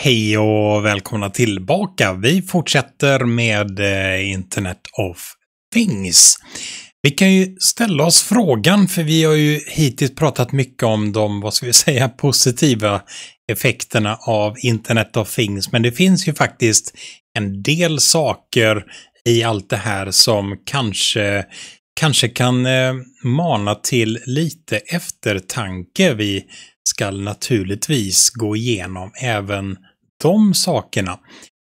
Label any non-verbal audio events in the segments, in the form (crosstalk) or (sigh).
Hej och välkomna tillbaka. Vi fortsätter med eh, Internet of Things. Vi kan ju ställa oss frågan, för vi har ju hittills pratat mycket om de, vad ska vi säga, (laughs) positiva effekterna av Internet of Things, men det finns ju faktiskt en del saker i allt det här som kanske, kanske kan eh, mana till lite eftertanke. Vi ska naturligtvis gå igenom även de sakerna.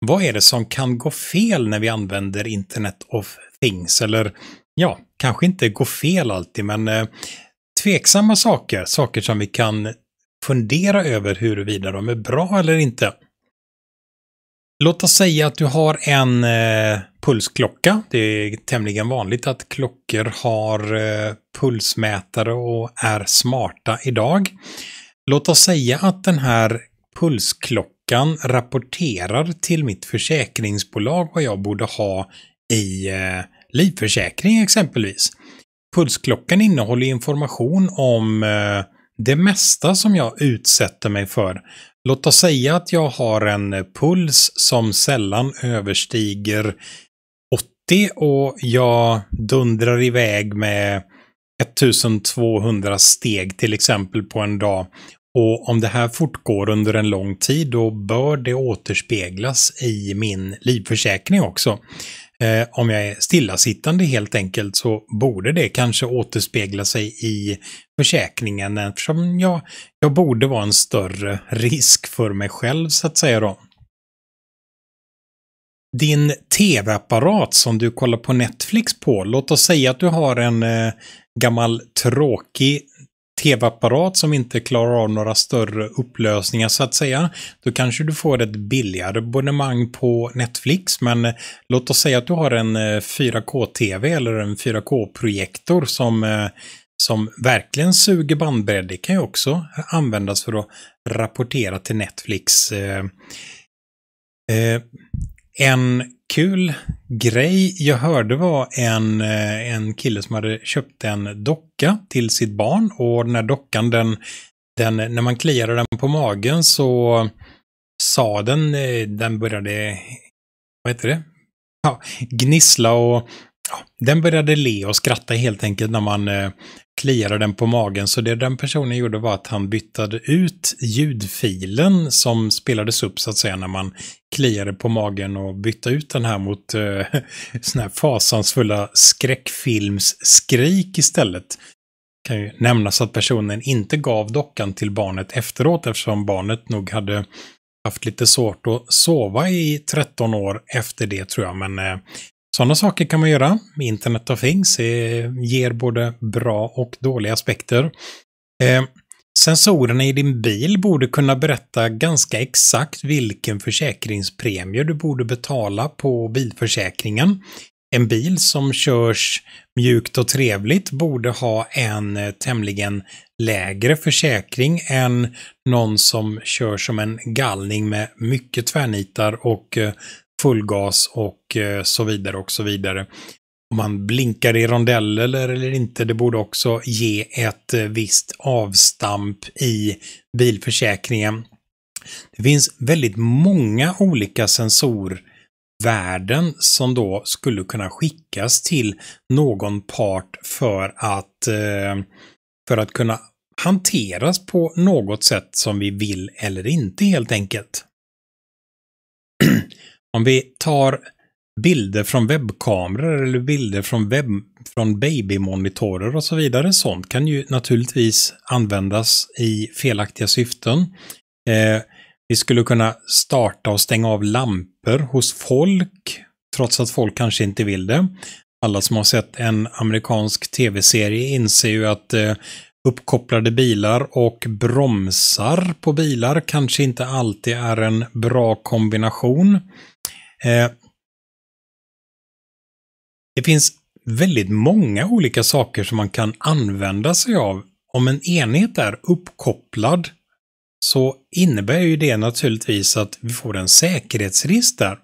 Vad är det som kan gå fel när vi använder Internet of Things? Eller ja, kanske inte gå fel alltid, men eh, tveksamma saker, saker som vi kan fundera över huruvida de är bra eller inte. Låt oss säga att du har en eh, pulsklocka. Det är tämligen vanligt att klockor har eh, pulsmätare och är smarta idag. Låt oss säga att den här pulsklockan bankan rapporterar till mitt försäkringsbolag vad jag borde ha i eh, livförsäkring exempelvis. Pulsklockan innehåller information om eh, det mesta som jag utsätter mig för. Låt oss säga att jag har en puls som sällan överstiger 80 och jag dundrar iväg med 1200 steg till exempel på en dag och om det här fortgår under en lång tid då bör det återspeglas i min livförsäkring också. Eh, om jag är stillasittande helt enkelt så borde det kanske återspegla sig i försäkringen eftersom jag, jag borde vara en större risk för mig själv så att säga då. Din tv-apparat som du kollar på Netflix på, låt oss säga att du har en eh, gammal tråkig tv-apparat som inte klarar av några större upplösningar så att säga, då kanske du får ett billigare abonnemang på Netflix. Men låt oss säga att du har en 4K-tv eh, eller en 4K-projektor som, eh, som verkligen suger bandbredd. Det kan ju också användas för att rapportera till Netflix. Eh, en kul grej jag hörde var en, eh, en kille som hade köpt en docka till sitt barn och den här dockan den, den när man kliade den på magen så sa den, eh, den började, vad heter det? Ja, gnissla och den började le och skratta helt enkelt när man eh, kliade den på magen. Så det den personen gjorde var att han byttade ut ljudfilen som spelades upp så att säga när man kliade på magen och bytte ut den här mot eh, (laughs) såna här fasansfulla skräckfilmsskrik istället. Det Kan ju nämnas att personen inte gav dockan till barnet efteråt eftersom barnet nog hade haft lite svårt att sova i 13 år efter det tror jag. Men eh, sådana saker kan man göra. Internet of Things ger både bra och dåliga aspekter. Eh, sensorerna i din bil borde kunna berätta ganska exakt vilken försäkringspremie du borde betala på bilförsäkringen. En bil som körs mjukt och trevligt borde ha en eh, tämligen lägre försäkring än någon som kör som en gallning med mycket tvärnitar och eh, full gas och eh, så vidare och så vidare. Om man blinkar i rondeller eller inte, det borde också ge ett eh, visst avstamp i bilförsäkringen. Det finns väldigt många olika sensorvärden som då skulle kunna skickas till någon part för att, eh, för att kunna hanteras på något sätt som vi vill eller inte helt enkelt. Om vi tar bilder från webbkameror eller bilder från, webb, från babymonitorer och så vidare. Sånt kan ju naturligtvis användas i felaktiga syften. Eh, vi skulle kunna starta och stänga av lampor hos folk, trots att folk kanske inte vill det. Alla som har sett en amerikansk tv-serie inser ju att eh, Uppkopplade bilar och bromsar på bilar kanske inte alltid är en bra kombination. Eh, det finns väldigt många olika saker som man kan använda sig av. Om en enhet är uppkopplad så innebär ju det naturligtvis att vi får en säkerhetsrisk där.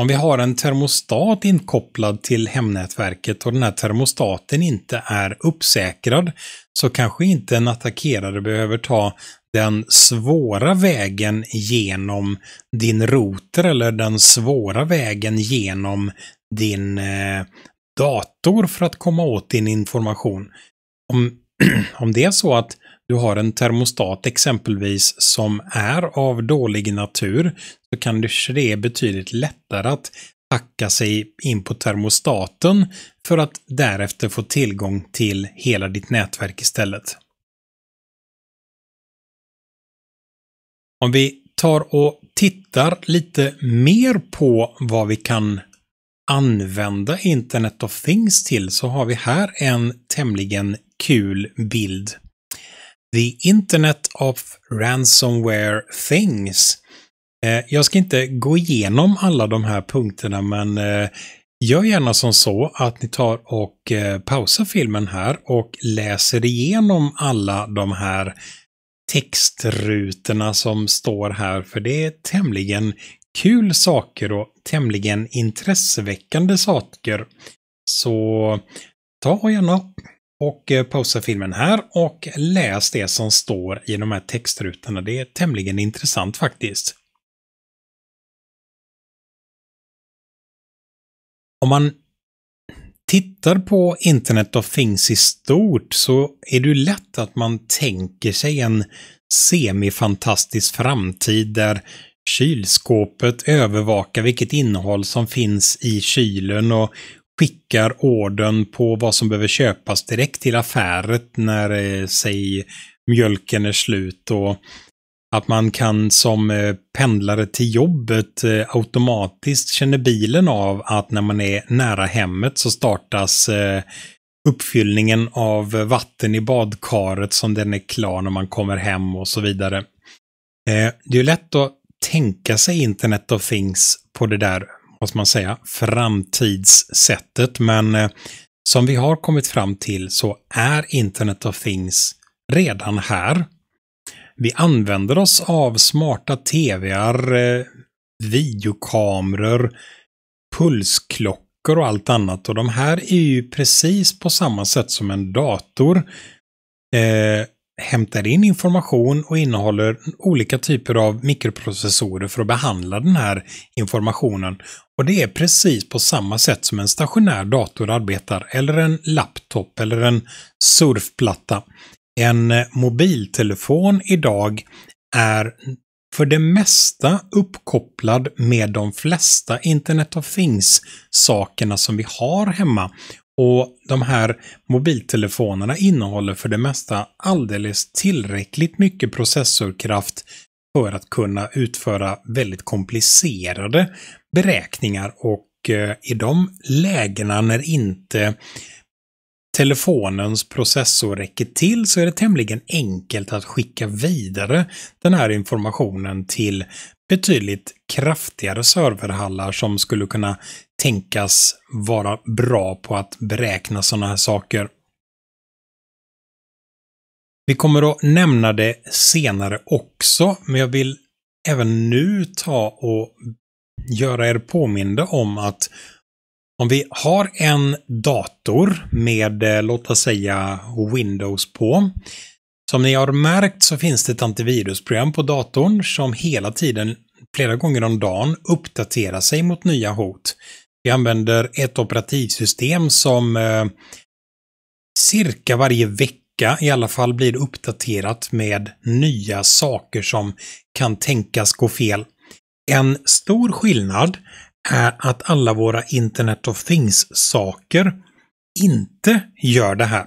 Om vi har en termostat inkopplad till hemnätverket och den här termostaten inte är uppsäkrad så kanske inte en attackerare behöver ta den svåra vägen genom din router eller den svåra vägen genom din eh, dator för att komma åt din information. Om, (clears throat) om det är så att du har en termostat exempelvis som är av dålig natur så kan det är betydligt lättare att hacka sig in på termostaten för att därefter få tillgång till hela ditt nätverk istället. Om vi tar och tittar lite mer på vad vi kan använda Internet of Things till så har vi här en tämligen kul bild The Internet of Ransomware Things. Eh, jag ska inte gå igenom alla de här punkterna men eh, gör gärna som så att ni tar och eh, pausar filmen här och läser igenom alla de här textrutorna som står här för det är tämligen kul saker och tämligen intresseväckande saker. Så ta gärna och eh, pausa filmen här och läs det som står i de här textrutorna. Det är tämligen intressant faktiskt. Om man tittar på Internet of Things i stort så är det lätt att man tänker sig en semifantastisk framtid där kylskåpet övervakar vilket innehåll som finns i kylen och skickar orden på vad som behöver köpas direkt till affäret när, eh, säg, mjölken är slut och att man kan som eh, pendlare till jobbet eh, automatiskt känner bilen av att när man är nära hemmet så startas eh, uppfyllningen av vatten i badkaret som den är klar när man kommer hem och så vidare. Eh, det är lätt att tänka sig Internet of Things på det där vad ska man säga, framtidssättet. Men eh, som vi har kommit fram till så är Internet of Things redan här. Vi använder oss av smarta tvar, eh, videokameror, pulsklockor och allt annat. Och de här är ju precis på samma sätt som en dator eh, hämtar in information och innehåller olika typer av mikroprocessorer för att behandla den här informationen. Och det är precis på samma sätt som en stationär dator arbetar, eller en laptop eller en surfplatta. En eh, mobiltelefon idag är för det mesta uppkopplad med de flesta Internet of Things-sakerna som vi har hemma. Och de här mobiltelefonerna innehåller för det mesta alldeles tillräckligt mycket processorkraft för att kunna utföra väldigt komplicerade beräkningar och i eh, de lägena när inte telefonens processor räcker till så är det tämligen enkelt att skicka vidare den här informationen till betydligt kraftigare serverhallar som skulle kunna tänkas vara bra på att beräkna sådana här saker. Vi kommer att nämna det senare också, men jag vill även nu ta och göra er påminda om att om vi har en dator med, eh, låt oss säga, Windows på. Som ni har märkt så finns det ett antivirusprogram på datorn som hela tiden, flera gånger om dagen, uppdaterar sig mot nya hot. Vi använder ett operativsystem som eh, cirka varje vecka i alla fall blir uppdaterat med nya saker som kan tänkas gå fel. En stor skillnad är att alla våra Internet of Things-saker inte gör det här.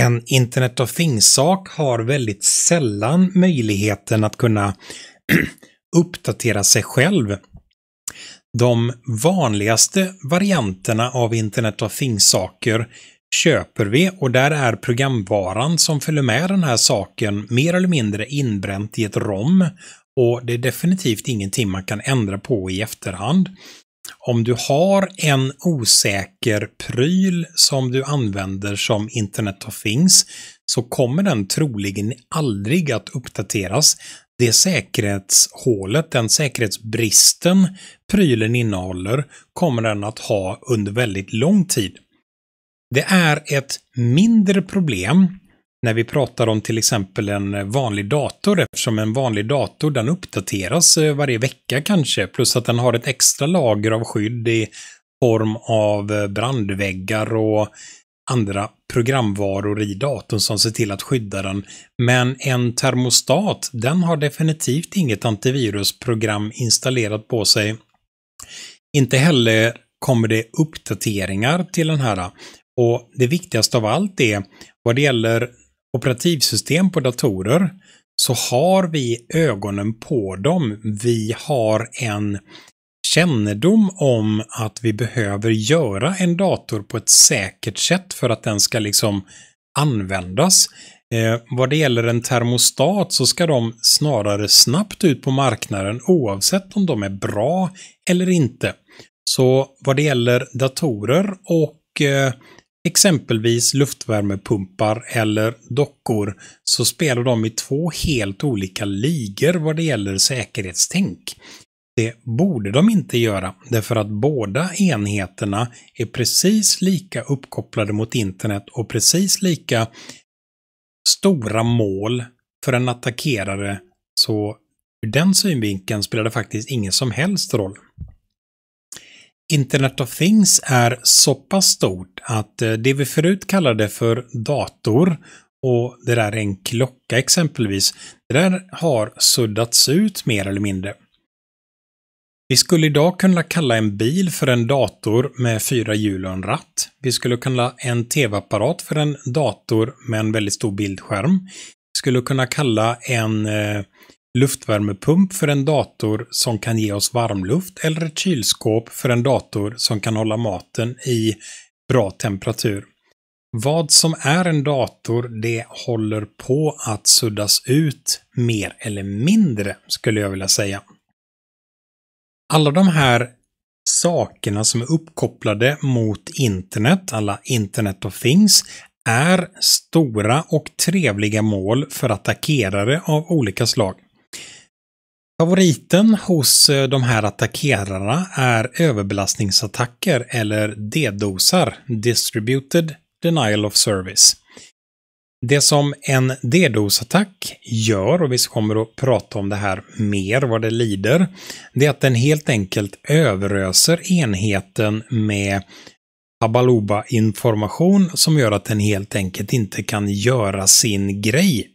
En Internet of Things-sak har väldigt sällan möjligheten att kunna (clears throat) uppdatera sig själv. De vanligaste varianterna av Internet of Things-saker köper vi och där är programvaran som följer med den här saken mer eller mindre inbränt i ett rom och det är definitivt ingenting man kan ändra på i efterhand. Om du har en osäker pryl som du använder som Internet of Things så kommer den troligen aldrig att uppdateras. Det säkerhetshålet, den säkerhetsbristen prylen innehåller kommer den att ha under väldigt lång tid. Det är ett mindre problem när vi pratar om till exempel en vanlig dator, eftersom en vanlig dator den uppdateras eh, varje vecka kanske, plus att den har ett extra lager av skydd i form av eh, brandväggar och andra programvaror i datorn som ser till att skydda den. Men en termostat, den har definitivt inget antivirusprogram installerat på sig. Inte heller kommer det uppdateringar till den här. Och det viktigaste av allt är vad det gäller operativsystem på datorer så har vi ögonen på dem. Vi har en kännedom om att vi behöver göra en dator på ett säkert sätt för att den ska liksom användas. Eh, vad det gäller en termostat så ska de snarare snabbt ut på marknaden oavsett om de är bra eller inte. Så vad det gäller datorer och eh, exempelvis luftvärmepumpar eller dockor så spelar de i två helt olika ligor vad det gäller säkerhetstänk. Det borde de inte göra, därför att båda enheterna är precis lika uppkopplade mot internet och precis lika stora mål för en attackerare, så ur den synvinkeln spelar det faktiskt ingen som helst roll. Internet of Things är så pass stort att eh, det vi förut kallade för dator och det där är en klocka exempelvis, det där har suddats ut mer eller mindre. Vi skulle idag kunna kalla en bil för en dator med fyra hjul och en ratt. Vi skulle kunna en tv-apparat för en dator med en väldigt stor bildskärm. Vi skulle kunna kalla en eh, luftvärmepump för en dator som kan ge oss varmluft eller ett kylskåp för en dator som kan hålla maten i bra temperatur. Vad som är en dator, det håller på att suddas ut mer eller mindre, skulle jag vilja säga. Alla de här sakerna som är uppkopplade mot internet, alla Internet of Things, är stora och trevliga mål för attackerare av olika slag. Favoriten hos eh, de här attackerarna är överbelastningsattacker eller D-dosar, Distributed Denial of Service. Det som en D-dosattack gör, och vi kommer att prata om det här mer vad det lider, det är att den helt enkelt överöser enheten med Abaloba-information som gör att den helt enkelt inte kan göra sin grej.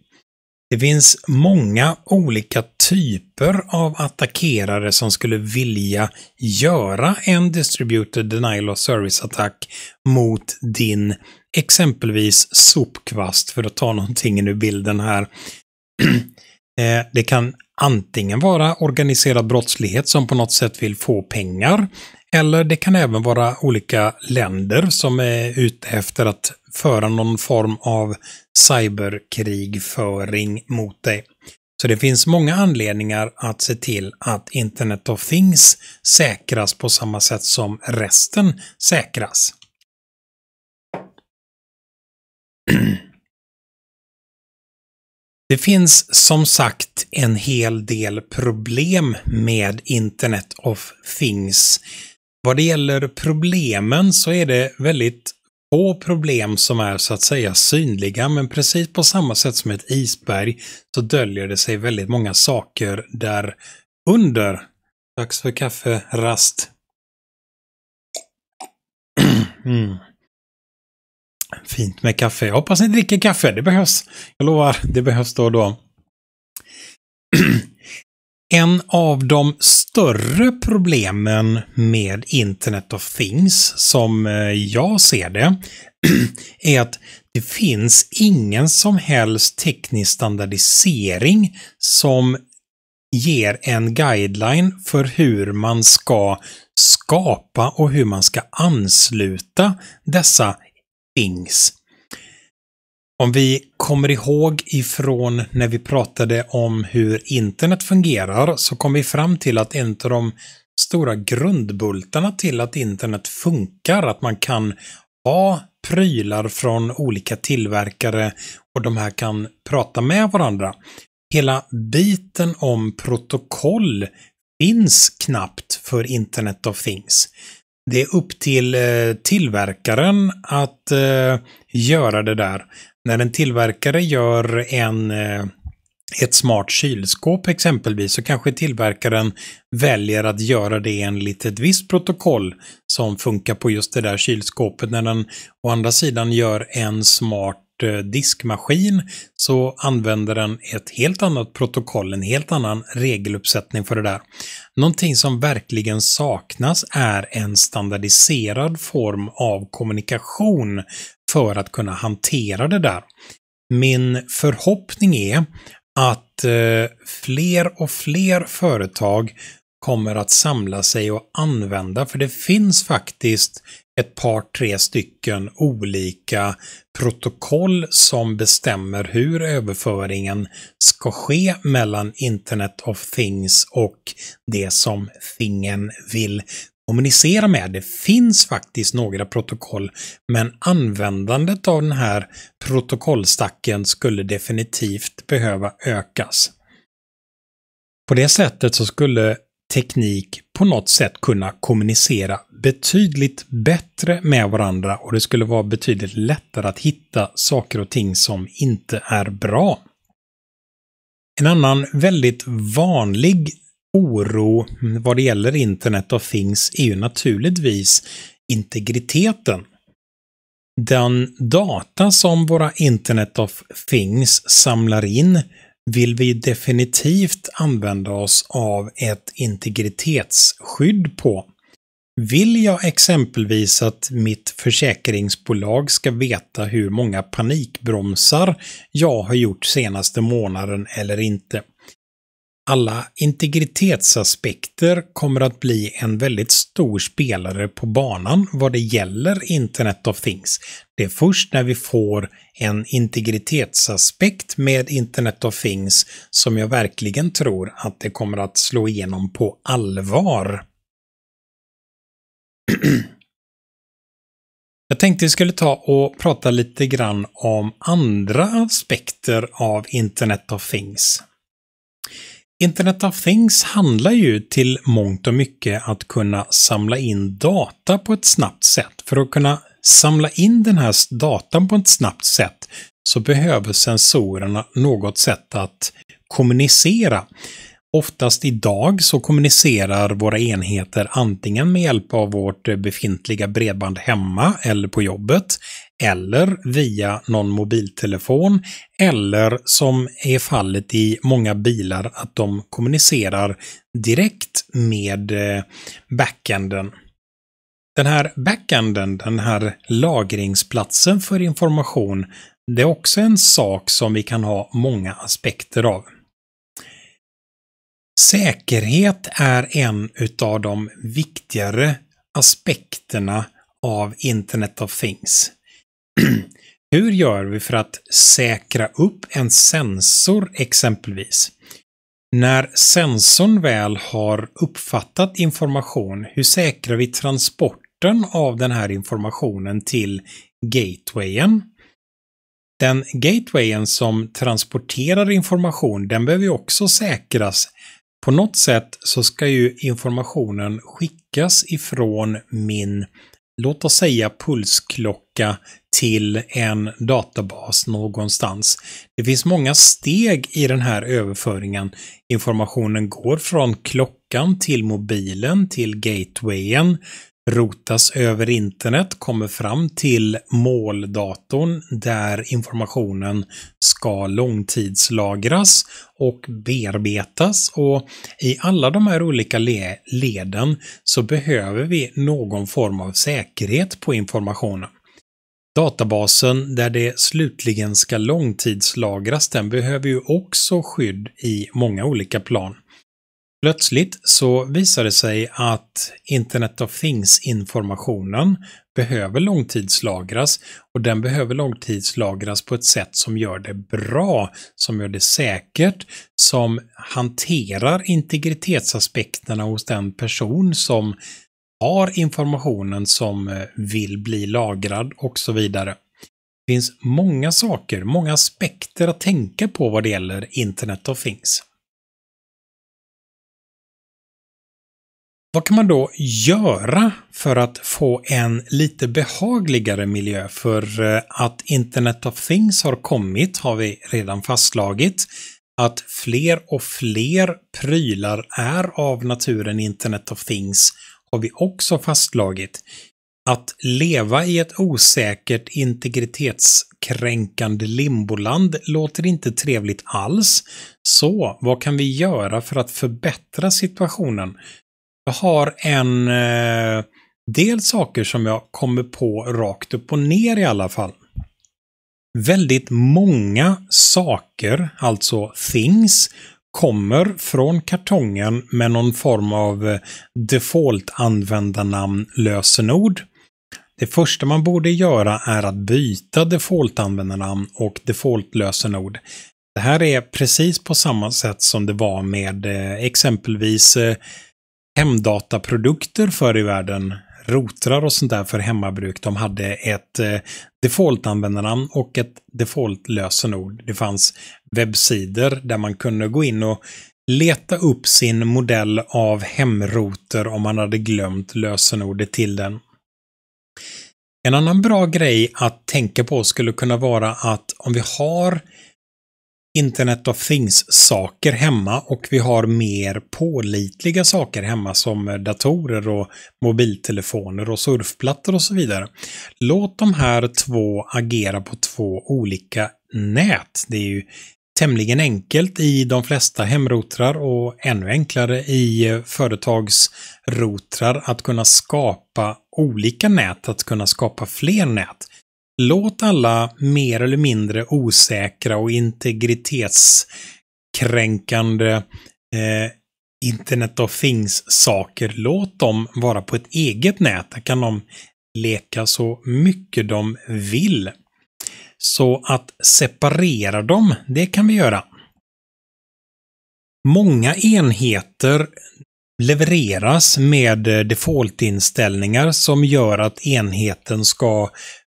Det finns många olika typer av attackerare som skulle vilja göra en distributed denial of service-attack mot din exempelvis sopkvast, för att ta någonting ur bilden här. (clears throat) Eh, det kan antingen vara organiserad brottslighet som på något sätt vill få pengar, eller det kan även vara olika länder som är ute efter att föra någon form av cyberkrigföring mot dig. Så det finns många anledningar att se till att Internet of Things säkras på samma sätt som resten säkras. Det finns som sagt en hel del problem med Internet of Things. Vad det gäller problemen så är det väldigt få problem som är så att säga synliga, men precis på samma sätt som ett isberg så döljer det sig väldigt många saker där under. Dags för kafferast. (clears throat) Mm. Fint med kaffe. Jag hoppas ni dricker kaffe, det behövs. Jag lovar, det behövs då och då. (clears throat) En av de större problemen med Internet of Things, som eh, jag ser det, (clears throat) är att det finns ingen som helst teknisk standardisering som ger en guideline för hur man ska skapa och hur man ska ansluta dessa things om vi kommer ihåg ifrån när vi pratade om hur internet fungerar så kom vi fram till att en av de stora grundbultarna till att internet funkar, att man kan ha prylar från olika tillverkare och de här kan prata med varandra. Hela biten om protokoll finns knappt för Internet of Things. Det är upp till eh, tillverkaren att eh, göra det där när en tillverkare gör en, eh, ett smart kylskåp exempelvis så kanske tillverkaren väljer att göra det enligt ett visst protokoll som funkar på just det där kylskåpet när den å andra sidan gör en smart Eh, diskmaskin så använder den ett helt annat protokoll, en helt annan regeluppsättning för det där. Någonting som verkligen saknas är en standardiserad form av kommunikation för att kunna hantera det där. Min förhoppning är att eh, fler och fler företag kommer att samla sig och använda, för det finns faktiskt ett par, tre stycken olika protokoll som bestämmer hur överföringen ska ske mellan Internet of Things och det som thingen vill kommunicera med. Det finns faktiskt några protokoll, men användandet av den här protokollstacken skulle definitivt behöva ökas. På det sättet så skulle teknik på något sätt kunna kommunicera betydligt bättre med varandra och det skulle vara betydligt lättare att hitta saker och ting som inte är bra. En annan väldigt vanlig oro vad det gäller Internet of Things är ju naturligtvis integriteten. Den data som våra Internet of Things samlar in vill vi definitivt använda oss av ett integritetsskydd på. Vill jag exempelvis att mitt försäkringsbolag ska veta hur många panikbromsar jag har gjort senaste månaden eller inte? alla integritetsaspekter kommer att bli en väldigt stor spelare på banan vad det gäller Internet of Things. Det är först när vi får en integritetsaspekt med Internet of Things som jag verkligen tror att det kommer att slå igenom på allvar. (clears throat) Jag tänkte vi skulle ta och prata lite grann om andra aspekter av Internet of Things. Internet of Things handlar ju till mångt och mycket att kunna samla in data på ett snabbt sätt. För att kunna samla in den här datan på ett snabbt sätt så behöver sensorerna något sätt att kommunicera. Oftast idag så kommunicerar våra enheter antingen med hjälp av vårt befintliga bredband hemma eller på jobbet eller via någon mobiltelefon eller som är fallet i många bilar att de kommunicerar direkt med eh, backenden. Den här backenden, den här lagringsplatsen för information, det är också en sak som vi kan ha många aspekter av. Säkerhet är en utav de viktigare aspekterna av Internet of Things. (clears throat) Hur gör vi för att säkra upp en sensor exempelvis? När sensorn väl har uppfattat information, hur säkrar vi transporten av den här informationen till gatewayen? Den gatewayen som transporterar information, den behöver ju också säkras. På något sätt så ska ju informationen skickas ifrån min låt oss säga pulsklocka till en databas någonstans. Det finns många steg i den här överföringen. Informationen går från klockan till mobilen, till gatewayen, rotas över internet, kommer fram till måldatorn där informationen ska långtidslagras och bearbetas och i alla de här olika le leden så behöver vi någon form av säkerhet på informationen. Databasen där det slutligen ska långtidslagras den behöver ju också skydd i många olika plan. Plötsligt så visar det sig att Internet of Things-informationen behöver långtidslagras och den behöver långtidslagras på ett sätt som gör det bra, som gör det säkert, som hanterar integritetsaspekterna hos den person som har informationen som eh, vill bli lagrad och så vidare. Det finns många saker, många aspekter att tänka på vad det gäller Internet of Things. Vad kan man då göra för att få en lite behagligare miljö? För eh, att Internet of Things har kommit har vi redan fastslagit. Att fler och fler prylar är av naturen Internet of Things har vi också fastslagit. Att leva i ett osäkert integritetskränkande limboland låter inte trevligt alls. Så vad kan vi göra för att förbättra situationen? Jag har en eh, del saker som jag kommer på rakt upp och ner i alla fall. Väldigt många saker, alltså things, kommer från kartongen med någon form av eh, default-användarnamn lösenord. Det första man borde göra är att byta default-användarnamn och default-lösenord. Det här är precis på samma sätt som det var med eh, exempelvis eh, hemdataprodukter förr i världen, routrar och sånt där för hemmabruk, de hade ett eh, default-användarnamn och ett default-lösenord. Det fanns webbsidor där man kunde gå in och leta upp sin modell av hemrouter om man hade glömt lösenordet till den. En annan bra grej att tänka på skulle kunna vara att om vi har Internet of Things-saker hemma och vi har mer pålitliga saker hemma som datorer och mobiltelefoner och surfplattor och så vidare. Låt de här två agera på två olika nät. Det är ju tämligen enkelt i de flesta hemrotrar och ännu enklare i företagsrotrar att kunna skapa olika nät, att kunna skapa fler nät. Låt alla mer eller mindre osäkra och integritetskränkande eh, Internet of Things-saker, låt dem vara på ett eget nät. Där kan de leka så mycket de vill. Så att separera dem, det kan vi göra. Många enheter levereras med eh, default-inställningar som gör att enheten ska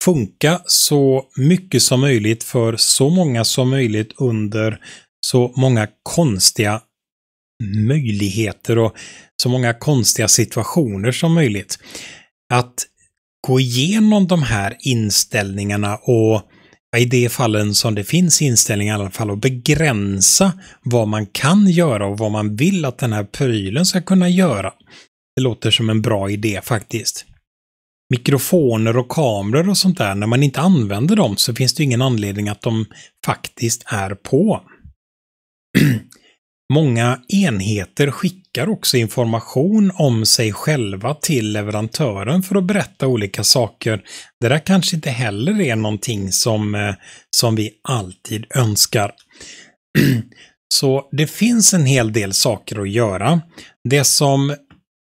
funka så mycket som möjligt för så många som möjligt under så många konstiga möjligheter och så många konstiga situationer som möjligt. Att gå igenom de här inställningarna och i de fallen som det finns inställningar i alla fall och begränsa vad man kan göra och vad man vill att den här prylen ska kunna göra. Det låter som en bra idé faktiskt mikrofoner och kameror och sånt där, när man inte använder dem så finns det ingen anledning att de faktiskt är på. (clears throat) Många enheter skickar också information om sig själva till leverantören för att berätta olika saker. Det där kanske inte heller är någonting som, eh, som vi alltid önskar. (clears throat) så det finns en hel del saker att göra. Det som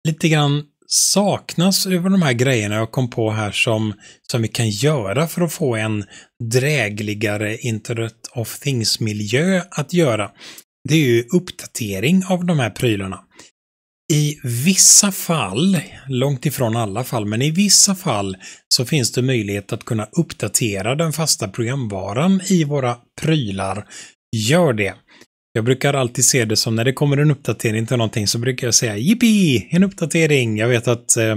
lite grann saknas över de här grejerna jag kom på här som, som vi kan göra för att få en drägligare Internet of Things-miljö att göra, det är ju uppdatering av de här prylarna. I vissa fall, långt ifrån alla fall, men i vissa fall så finns det möjlighet att kunna uppdatera den fasta programvaran i våra prylar. Gör det! Jag brukar alltid se det som när det kommer en uppdatering till någonting så brukar jag säga jippi, en uppdatering. Jag vet att eh,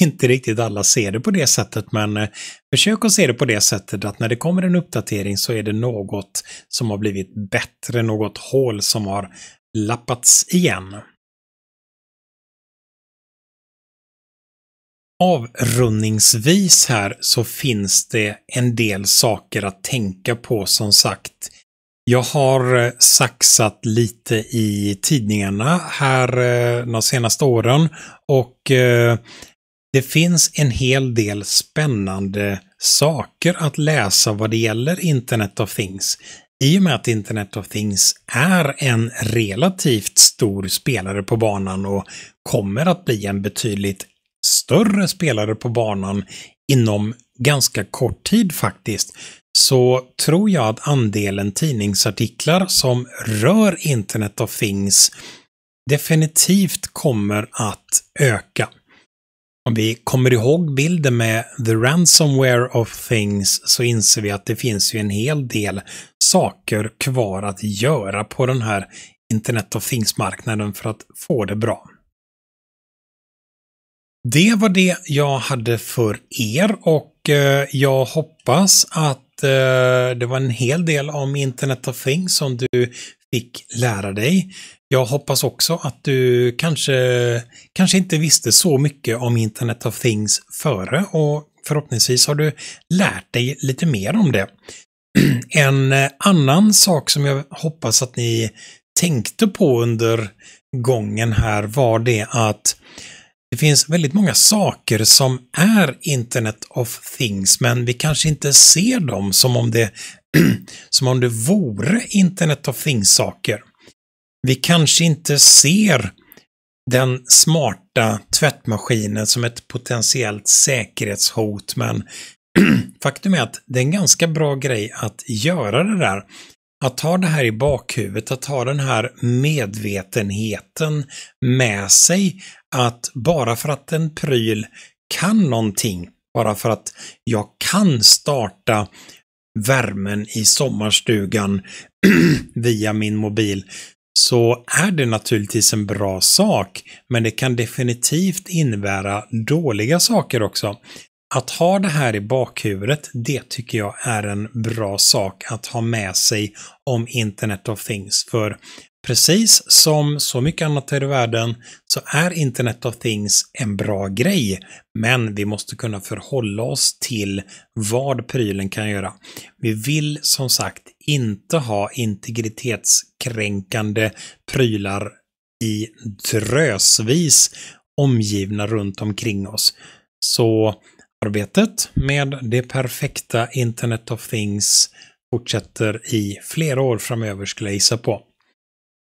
inte riktigt alla ser det på det sättet men eh, försök att se det på det sättet att när det kommer en uppdatering så är det något som har blivit bättre, något hål som har lappats igen. Avrundningsvis här så finns det en del saker att tänka på som sagt jag har eh, saxat lite i tidningarna här eh, de senaste åren och eh, det finns en hel del spännande saker att läsa vad det gäller Internet of Things. I och med att Internet of Things är en relativt stor spelare på banan och kommer att bli en betydligt större spelare på banan inom ganska kort tid faktiskt, så tror jag att andelen tidningsartiklar som rör Internet of Things definitivt kommer att öka. Om vi kommer ihåg bilden med The Ransomware of Things så inser vi att det finns ju en hel del saker kvar att göra på den här Internet of Things-marknaden för att få det bra. Det var det jag hade för er och eh, jag hoppas att eh, det var en hel del om Internet of Things som du fick lära dig. Jag hoppas också att du kanske, kanske inte visste så mycket om Internet of Things före och förhoppningsvis har du lärt dig lite mer om det. (clears throat) En eh, annan sak som jag hoppas att ni tänkte på under gången här var det att det finns väldigt många saker som är Internet of Things, men vi kanske inte ser dem som om det, (clears throat) som om det vore Internet of Things-saker. Vi kanske inte ser den smarta tvättmaskinen som ett potentiellt säkerhetshot, men (clears throat) faktum är att det är en ganska bra grej att göra det där. Att ha det här i bakhuvudet, att ha den här medvetenheten med sig att bara för att en pryl kan någonting, bara för att jag kan starta värmen i sommarstugan (clears throat) via min mobil så är det naturligtvis en bra sak, men det kan definitivt innebära dåliga saker också. Att ha det här i bakhuvudet, det tycker jag är en bra sak att ha med sig om Internet of Things. För precis som så mycket annat här i världen så är Internet of Things en bra grej. Men vi måste kunna förhålla oss till vad prylen kan göra. Vi vill som sagt inte ha integritetskränkande prylar i drösvis omgivna runt omkring oss. Så Arbetet med det perfekta Internet of Things fortsätter i flera år framöver skulle jag gissa på.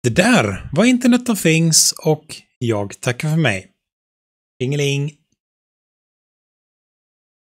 Det där var Internet of Things och jag tackar för mig. Dingeling!